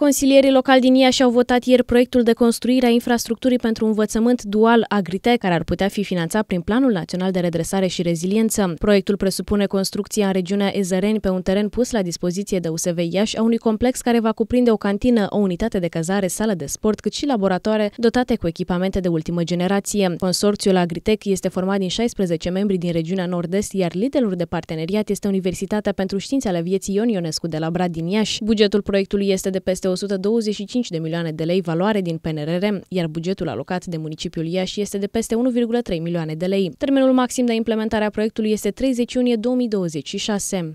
Consilierii locali din Iași au votat ieri proiectul de construire a infrastructurii pentru învățământ dual agrite, care ar putea fi finanțat prin Planul Național de Redresare și Reziliență. Proiectul presupune construcția în regiunea Ezăreni pe un teren pus la dispoziție de USV Iași a unui complex care va cuprinde o cantină, o unitate de cazare, sală de sport, cât și laboratoare dotate cu echipamente de ultimă generație. Consorțiul Agritec este format din 16 membri din regiunea Nord-Est, iar liderul de parteneriat este Universitatea pentru Științe ale Vieții Ion Ionescu de la Brad din Iași. Bugetul proiectului este de peste peste 125 de milioane de lei valoare din PNRR, iar bugetul alocat de municipiul Iași este de peste 1,3 milioane de lei. Termenul maxim de implementare a proiectului este 30 iunie 2026.